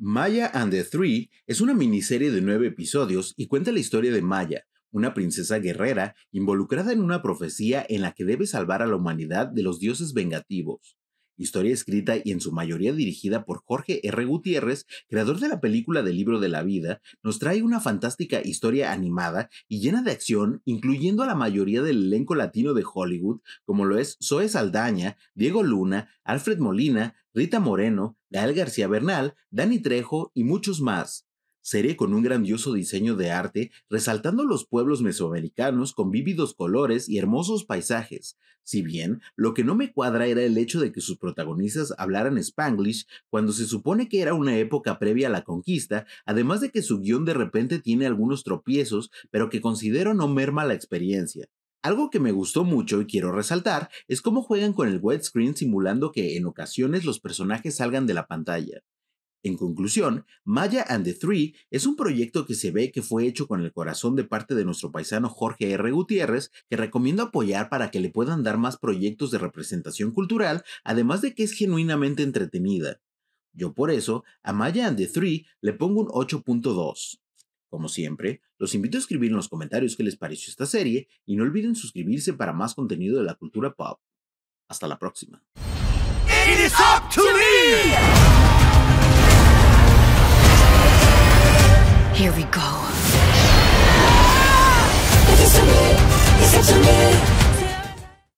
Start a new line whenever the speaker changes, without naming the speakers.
Maya and the Three es una miniserie de nueve episodios y cuenta la historia de Maya, una princesa guerrera involucrada en una profecía en la que debe salvar a la humanidad de los dioses vengativos. Historia escrita y en su mayoría dirigida por Jorge R. Gutiérrez, creador de la película del libro de la vida, nos trae una fantástica historia animada y llena de acción, incluyendo a la mayoría del elenco latino de Hollywood, como lo es Zoe Saldaña, Diego Luna, Alfred Molina, Rita Moreno, Gael García Bernal, Dani Trejo y muchos más. Serie con un grandioso diseño de arte, resaltando los pueblos mesoamericanos con vívidos colores y hermosos paisajes. Si bien, lo que no me cuadra era el hecho de que sus protagonistas hablaran spanglish cuando se supone que era una época previa a la conquista, además de que su guión de repente tiene algunos tropiezos, pero que considero no merma la experiencia. Algo que me gustó mucho y quiero resaltar es cómo juegan con el widescreen simulando que en ocasiones los personajes salgan de la pantalla. En conclusión, Maya and the Three es un proyecto que se ve que fue hecho con el corazón de parte de nuestro paisano Jorge R. Gutiérrez, que recomiendo apoyar para que le puedan dar más proyectos de representación cultural, además de que es genuinamente entretenida. Yo por eso, a Maya and the Three le pongo un 8.2. Como siempre, los invito a escribir en los comentarios qué les pareció esta serie y no olviden suscribirse para más contenido de la cultura pop. Hasta la próxima.